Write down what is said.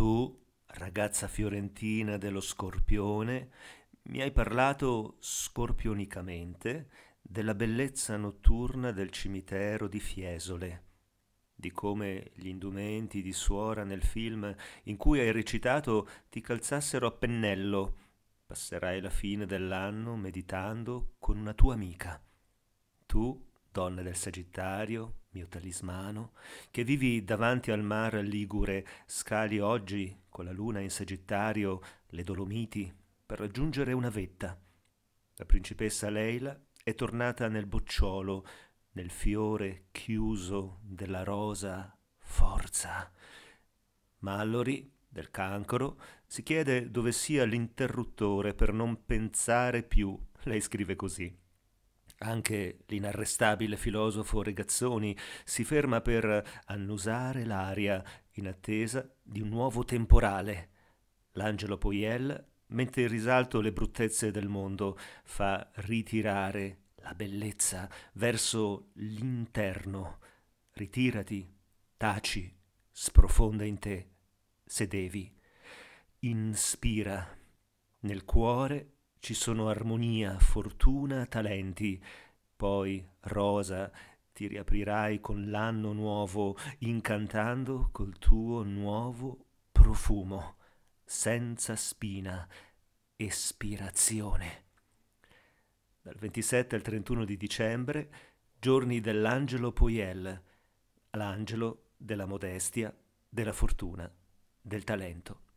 Tu, ragazza fiorentina dello scorpione, mi hai parlato scorpionicamente della bellezza notturna del cimitero di Fiesole, di come gli indumenti di suora nel film in cui hai recitato ti calzassero a pennello. Passerai la fine dell'anno meditando con una tua amica. Tu donna del Sagittario, mio talismano, che vivi davanti al mar Ligure, scali oggi, con la luna in Sagittario, le Dolomiti, per raggiungere una vetta. La principessa Leila è tornata nel bocciolo, nel fiore chiuso della rosa forza. Mallory, del cancro, si chiede dove sia l'interruttore per non pensare più. Lei scrive così. Anche l'inarrestabile filosofo Regazzoni si ferma per annusare l'aria in attesa di un nuovo temporale. L'angelo Poiel mette in risalto le bruttezze del mondo, fa ritirare la bellezza verso l'interno. Ritirati, taci, sprofonda in te, se devi. Inspira nel cuore ci sono armonia, fortuna, talenti. Poi, rosa, ti riaprirai con l'anno nuovo, incantando col tuo nuovo profumo, senza spina, espirazione. Dal 27 al 31 di dicembre, giorni dell'angelo Poiel, l'angelo della modestia, della fortuna, del talento.